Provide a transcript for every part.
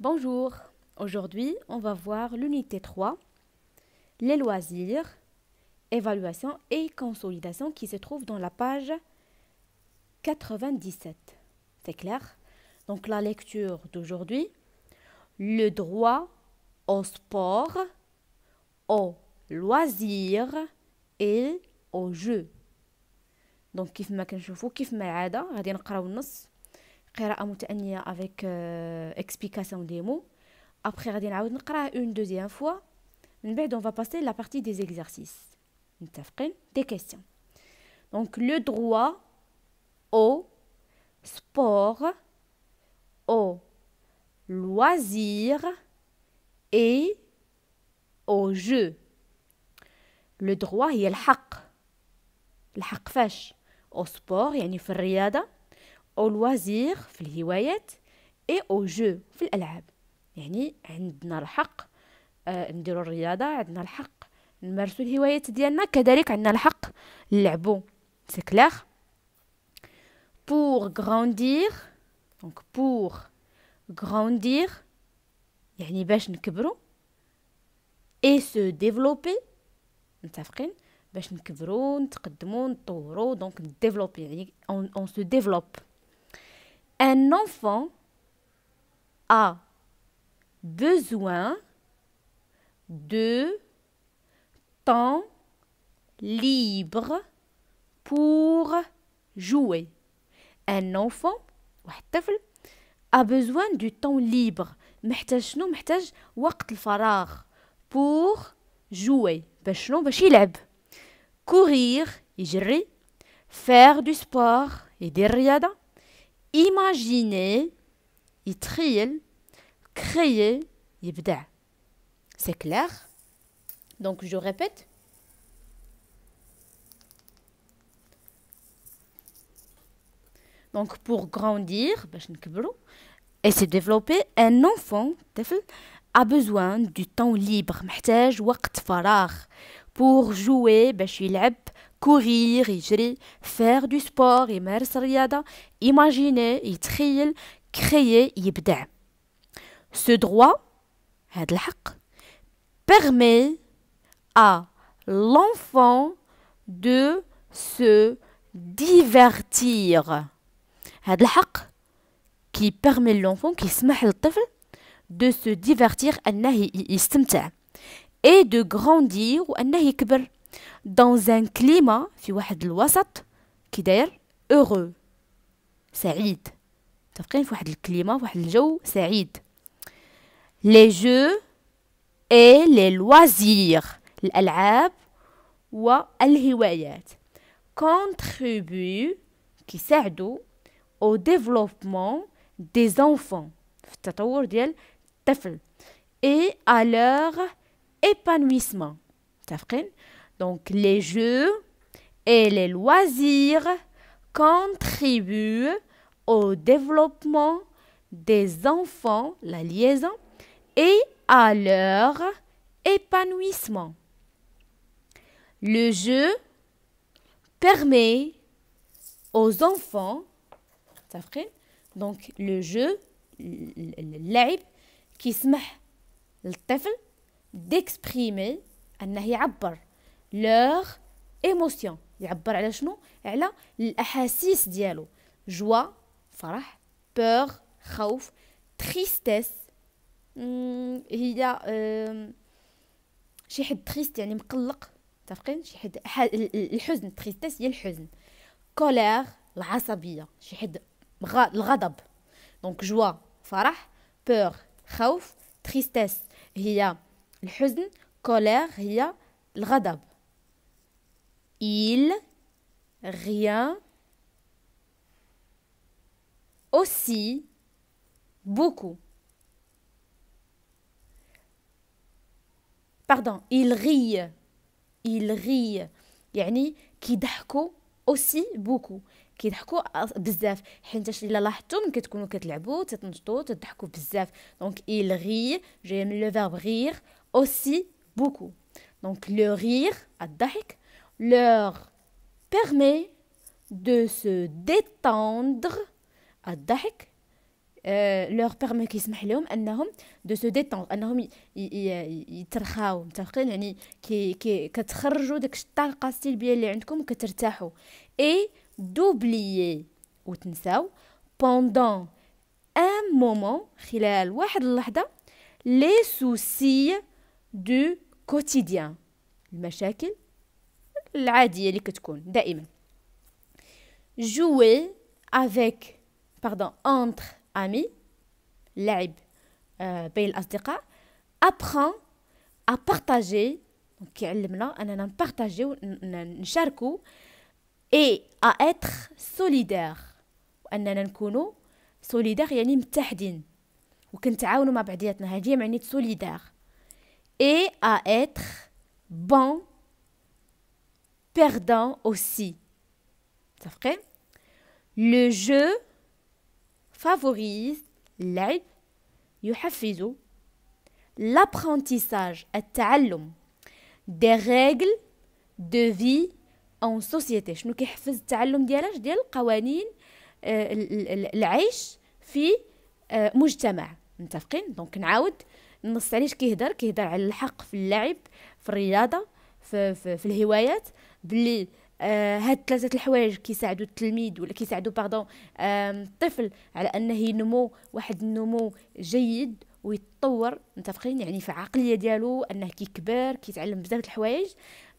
Bonjour, aujourd'hui on va voir l'unité 3, les loisirs, évaluation et consolidation qui se trouve dans la page 97. C'est clair Donc la lecture d'aujourd'hui, le droit au sport, aux loisirs et aux jeux. Donc, comme vous lire le texte avec euh, explication des mots après غادي une deuxième fois من on va passer la partie des exercices des questions donc le droit au sport au loisir et au jeu le droit il est le haq le haq au sport يعني au الرياضه او لوازير في الهوايات اي او جو في الالعاب يعني عندنا الحق آه نديرو الرياضه عندنا الحق نمارسو الهوايات ديالنا كذلك عندنا الحق نلعبو سي كلير pour grandir donc pour grandir يعني باش نكبرو اي سو ديفلوبي متفقين باش نكبرو نتقدمو نطورو دونك ديفلوبي يعني اون سو se Un enfant a besoin de temps libre pour jouer. Un enfant, a besoin du temps libre. pour jouer courir faire du sport des riadas. Imaginez, imaginer, trier, créer, يبدع. C'est clair Donc je répète. Donc pour grandir, bah, et se développer, un enfant a besoin du temps libre, محتاج وقت فراغ pour jouer, bah, courir, faire du sport, imaginer, créer, Ce droit, permet à l'enfant de se divertir. qui permet l'enfant, qui de se divertir, et de grandir ou dans un climat في واحد الوسط كي داير heureux سعيد متفقين في واحد الكليما في واحد الجو سعيد les jeux et les loisirs الألعاب والهوايات contribuent كيساعدوا au développement des enfants في التطور ديال الطفل et à leur épanouissement متفقين Donc les jeux et les loisirs contribuent au développement des enfants, la liaison, et à leur épanouissement. Le jeu permet aux enfants, ça donc le jeu, le live qui se met le d'exprimer, لوغ ايموسيون يعبر على شنو على الاحاسيس ديالو جوا فرح بور خوف تريستيس هي شي حد تريست يعني مقلق متفقين شي حد الحزن تريستيس هي الحزن كولير العصبيه شي حد الغضب دونك جوا فرح بور خوف تريستيس هي الحزن كولير هي الغضب il, rien, aussi, beaucoup. Pardon, il rit, il rit. يعني كيضحكوا اوسي بوكو كيضحكوا بزاف حيت الا لاحظتوا il rit J'aime le verbe rire aussi beaucoup donc le rire الضحك leur permet de se détendre الضحك لوغ بيرمي كيسمح لهم انهم دو سو ديتون انهم يترخاو متفقين يعني كي كي كتخرجوا داك الطاقه السلبيه اللي عندكم وكترتاحوا اي دوبليي وتنساو بوندون ان مومون خلال واحد اللحظه لي سوسي دو كوتيديان المشاكل العادية اللي كتكون دائما جوي افيك باردون entre امي لعب آه، بين الأصدقاء ابخون à دونك كيعلمنا اننا نبارطاجيو نشاركو اي ا اتر سوليدير واننا نكونو سوليدير يعني متحدين وكنتعاونوا مع بعضياتنا هذه معنيت سوليدير اي ا اتر بون perdant aussi. vrai Le jeu favorise l'aide, l'apprentissage, التعلم des règles de vie en société شنو كيحفز التعلم ديالاش ديال قوانين العيش في مجتمع متفقين دونك نعاود نص عليه كيهضر كيهضر على الحق في اللعب في الرياضه في, في, في الهوايات بلي آه هاد ثلاثه الحوايج كيساعدوا التلميذ ولا كيساعدوا باردون آه الطفل على انه ينمو واحد النمو جيد ويت كيتطور متفقين يعني في العقليه ديالو انه كيكبر كيتعلم بزاف د الحوايج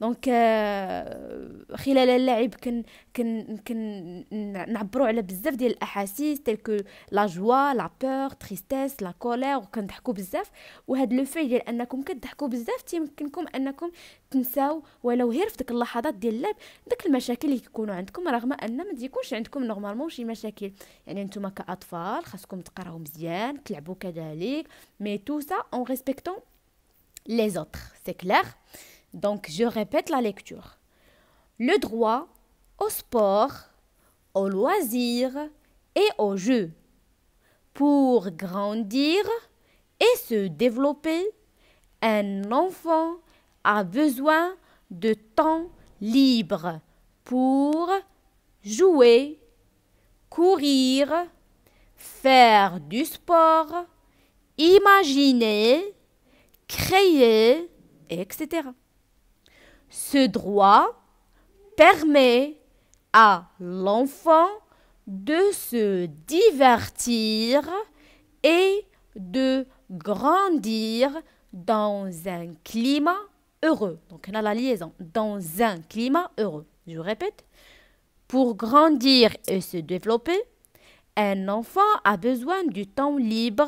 دونك آه، خلال اللعب كن كن كن نعبروا على بزاف ديال الاحاسيس تلك لا جوا لا بور تريستيس لا كولير وكنضحكوا بزاف وهاد لو في ديال انكم كتضحكوا بزاف تيمكنكم انكم تنساو ولو غير في ديك اللحظات ديال اللعب داك المشاكل اللي كيكونوا عندكم رغم ان ما تيكونش عندكم نورمالمون شي مشاكل يعني نتوما كاطفال خاصكم تقراو مزيان تلعبوا كذلك مي tout ça en respectant les autres. C'est clair Donc, je répète la lecture. Le droit au sport, aux loisirs et au jeu pour grandir et se développer, un enfant a besoin de temps libre pour jouer, courir, faire du sport, imaginer, créer, etc. Ce droit permet à l'enfant de se divertir et de grandir dans un climat heureux. Donc on a la liaison dans un climat heureux. Je répète, pour grandir et se développer, un enfant a besoin du temps libre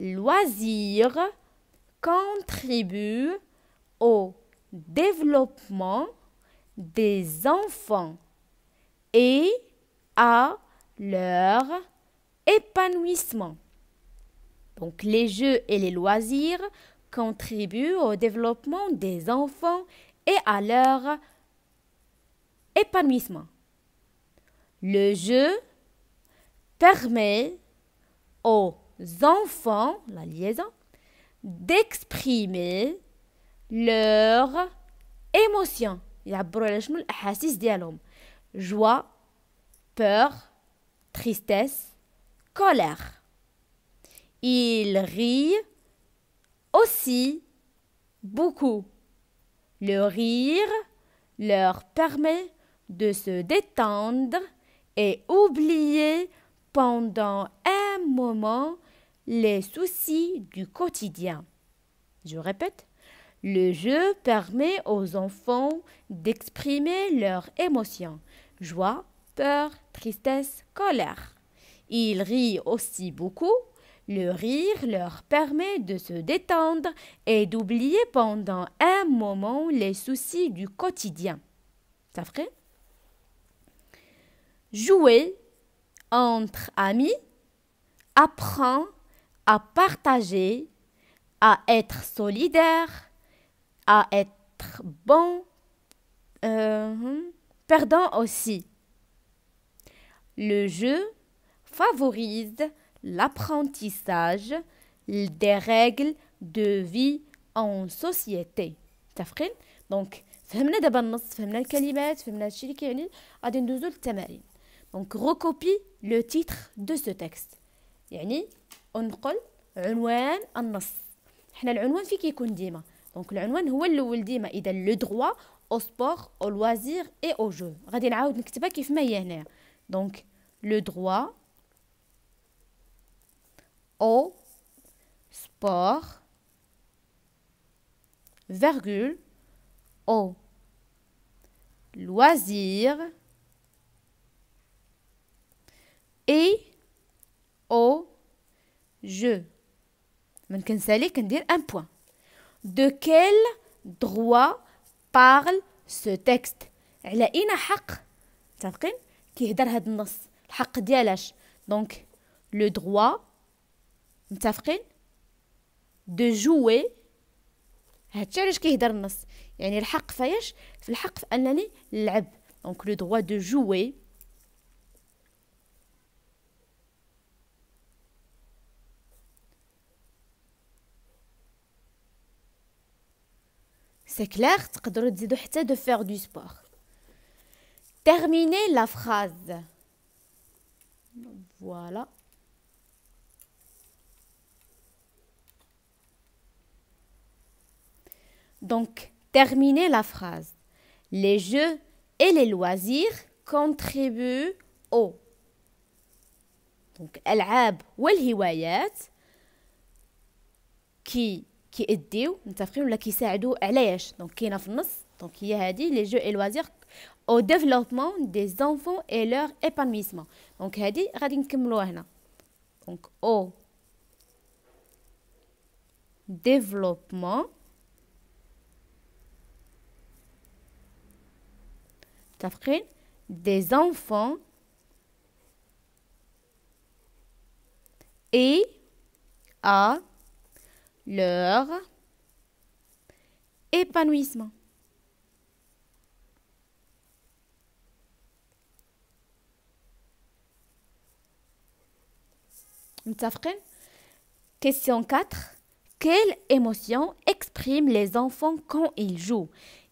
loisirs contribuent au développement des enfants et à leur épanouissement. Donc les jeux et les loisirs contribuent au développement des enfants et à leur épanouissement. Le jeu permet aux enfants, la liaison, d'exprimer leurs émotions. Joie, peur, tristesse, colère. Ils rient aussi beaucoup. Le rire leur permet de se détendre et oublier pendant un moment les soucis du quotidien. Je répète, le jeu permet aux enfants d'exprimer leurs émotions, joie, peur, tristesse, colère. Ils rient aussi beaucoup. Le rire leur permet de se détendre et d'oublier pendant un moment les soucis du quotidien. Ça ferait Jouer entre amis apprend à partager, à être solidaire, à être bon, euh, hum, perdant aussi. Le jeu favorise l'apprentissage des règles de vie en société. Donc, Donc, recopie le titre de ce texte انقل عنوان النص حنا العنوان فيه كيكون ديما دونك العنوان هو الاول ديما اذا لو دروا او سبور او لوازير اي او جو غادي نعاود نكتبها كيف ما هي هنا دونك لو دروا او سبور virgule او loisir je. Mankensale dire? un point. De quel droit parle ce texte Il a un droit. Qui est dans ce Le droit Donc, le droit. de jouer جوي qui est dans le texte? le Donc, C'est clair, de faire du sport. Terminez la phrase. Voilà. Donc, terminez la phrase. Les jeux et les loisirs contribuent au. Donc, العاب والهوايات qui كيأديو متفقين ولا كيساعدوا علاش دونك كاينه في النص دونك هي هادي لي جو اي لوازير او ديفلوبمون دي زونفون اي لور ايبانويسمون دونك هادي غادي نكملوها هنا دونك او ديفلوبمون متفقين دي زونفون اي ا leur épanouissement. Question 4. Quelle émotion expriment les enfants quand ils jouent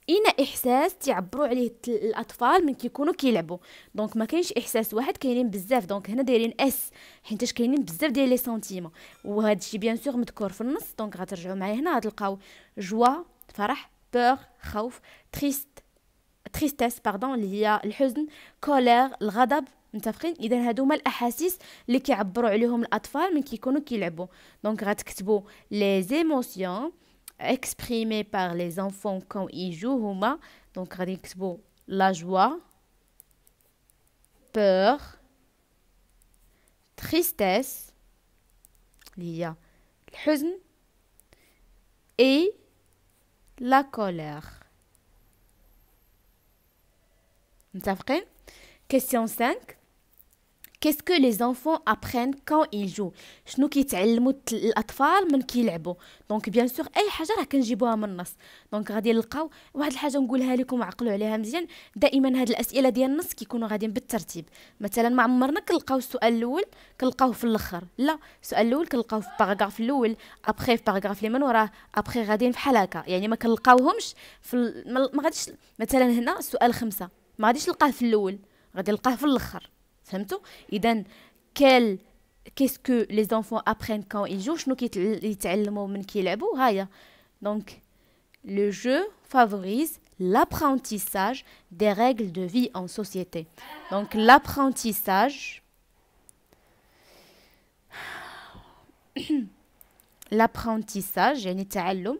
اين احساس تعبروا عليه الاطفال من كيكونوا كيلعبوا دونك ما كاينش احساس واحد كاينين بزاف دونك هنا دايرين اس حيتاش كاينين بزاف ديال لي سنتيمون وهذا الشيء بيان سور مذكور في النص دونك غترجعوا معايا هنا غتلقاو جوا فرح بور خوف تريست تريستيس باردون اللي هي الحزن كولير الغضب متفقين اذا هادو هما الاحاسيس اللي كيعبروا عليهم الاطفال من كيكونوا كيلعبوا دونك غتكتبوا لي زيموسيون Exprimé par les enfants quand ils jouent donc غادي نكتبوا la joie peur tristesse a le et la colère question 5 كيس كو لي زانفون ابرين كون يجو جو شنو كيتعلموا الاطفال من كيلعبوا دونك بيان سور اي حاجه راه كنجيبوها من النص دونك غادي نلقاو واحد الحاجه نقولها لكم وعقلوا عليها مزيان دائما هاد الاسئله ديال النص كيكونوا غاديين بالترتيب مثلا ما عمرنا كنلقاو السؤال الاول كنلقاوه في الاخر لا السؤال الاول كنلقاوه في باراغراف الاول ابخي في باراغراف اللي من وراه ابخي غاديين بحال هكا يعني ما كنلقاوهمش في ال... ما غاديش مثلا هنا السؤال خمسة ما غاديش نلقاه في الاول غادي نلقاه في الاخر quel qu'est-ce que les enfants apprennent quand ils jouent donc le jeu favorise l'apprentissage des règles de vie en société donc l'apprentissage l'apprentissage يعني التعلم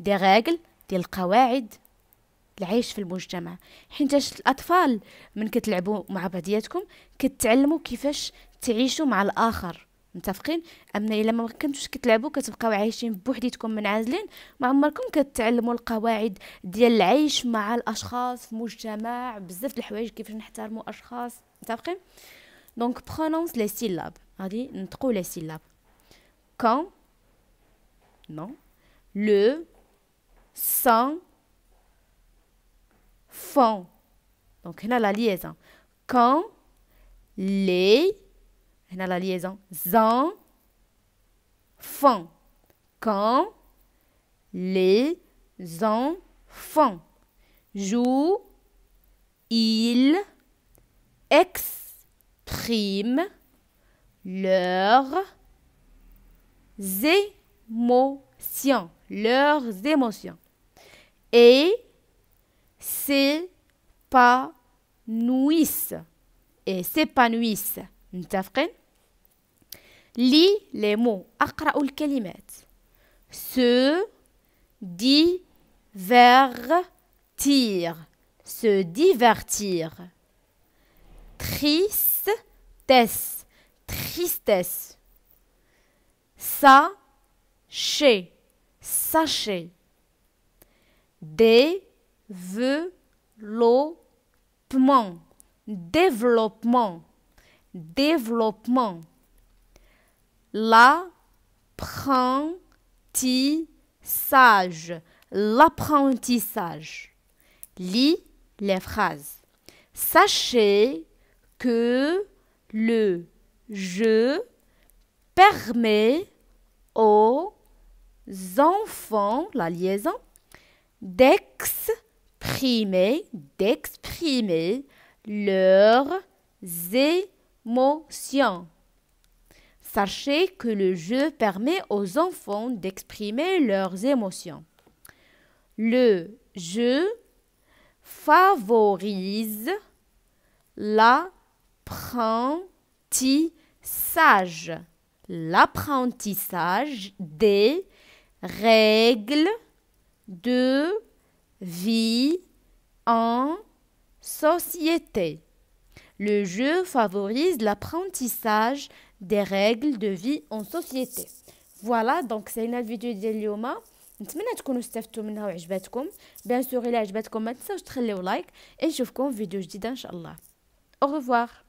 des règles des القواعد العيش في المجتمع حينتاش الاطفال من كتلعبوا مع بعضياتكم كتعلموا كيفاش تعيشوا مع الاخر متفقين اما الا ما كنتوش كتلعبوا كتبقاو عايشين بوحديتكم منعزلين ما عمركم كتعلموا القواعد ديال العيش مع الاشخاص في مجتمع بزاف د الحوايج كيفاش نحترموا اشخاص متفقين دونك برونونس لي سيلاب غادي نطقوا لي سيلاب كون نو لو سان font. Donc, on a la liaison. Quand, les, on a la liaison. Zan, font. Quand, les enfants. Joue, ils expriment leurs émotions. Leurs émotions. Et s'épanouissent et s'épanouissent. N'tafqin? Lis les mots les الكلمات se divertir se divertir tristesse tristesse sachez sachez des développement, développement, développement. L'apprentissage, l'apprentissage. Lis les phrases. Sachez que le jeu permet aux enfants, la liaison, d'ex d'exprimer, leurs émotions. Sachez que le jeu permet aux enfants d'exprimer leurs émotions. Le jeu favorise l'apprentissage, l'apprentissage des règles de vie en société le jeu favorise l'apprentissage des règles de vie en société voilà donc c'est une vidéo de n'espère que vous que vous bien sûr si vous a plu ne pas à de le like et je vous vois une vidéo nouvelle au revoir